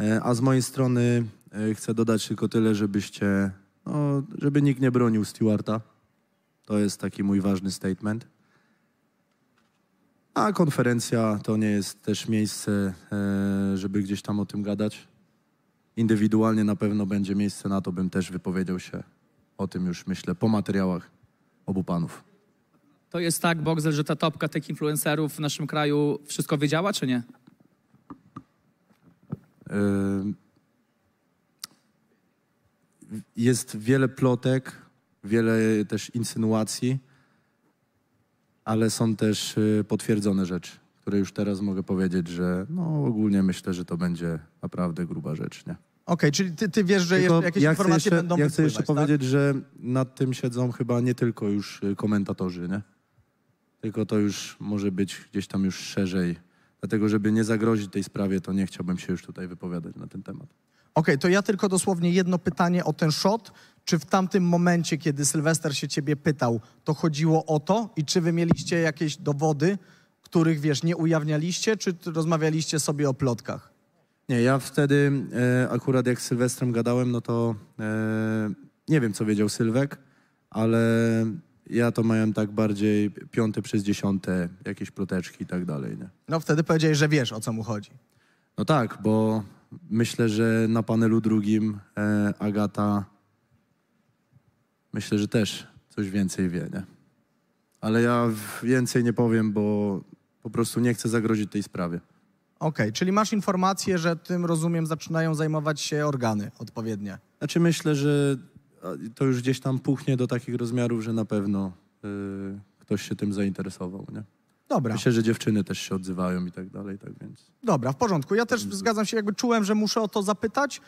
E, a z mojej strony e, chcę dodać tylko tyle, żebyście, no, żeby nikt nie bronił Stewarta. To jest taki mój ważny statement. A konferencja to nie jest też miejsce, e, żeby gdzieś tam o tym gadać. Indywidualnie na pewno będzie miejsce na to, bym też wypowiedział się o tym już, myślę, po materiałach obu panów. To jest tak, boxer, że ta topka tych influencerów w naszym kraju wszystko wiedziała, czy nie? Jest wiele plotek, wiele też insynuacji, ale są też y, potwierdzone rzeczy, które już teraz mogę powiedzieć, że no ogólnie myślę, że to będzie naprawdę gruba rzecz, nie? Okej, okay, czyli ty, ty wiesz, że jeszcze jakieś ja informacje jeszcze, będą Ja chcę jeszcze tak? powiedzieć, że nad tym siedzą chyba nie tylko już y, komentatorzy, nie? Tylko to już może być gdzieś tam już szerzej Dlatego, żeby nie zagrozić tej sprawie, to nie chciałbym się już tutaj wypowiadać na ten temat. Okej, okay, to ja tylko dosłownie jedno pytanie o ten shot. Czy w tamtym momencie, kiedy Sylwester się ciebie pytał, to chodziło o to? I czy wy mieliście jakieś dowody, których, wiesz, nie ujawnialiście, czy rozmawialiście sobie o plotkach? Nie, ja wtedy e, akurat jak z Sylwestrem gadałem, no to e, nie wiem, co wiedział Sylwek, ale ja to miałem tak bardziej piąte przez dziesiąte, jakieś ploteczki i tak dalej, nie? No wtedy powiedziałeś, że wiesz, o co mu chodzi. No tak, bo myślę, że na panelu drugim e, Agata myślę, że też coś więcej wie, nie? Ale ja więcej nie powiem, bo po prostu nie chcę zagrozić tej sprawie. Okej, czyli masz informację, że tym, rozumiem, zaczynają zajmować się organy odpowiednie. Znaczy myślę, że to już gdzieś tam puchnie do takich rozmiarów, że na pewno y, ktoś się tym zainteresował, nie? Dobra. Myślę, że dziewczyny też się odzywają i tak dalej, tak więc. Dobra, w porządku. Ja też zgadzam się, jakby czułem, że muszę o to zapytać.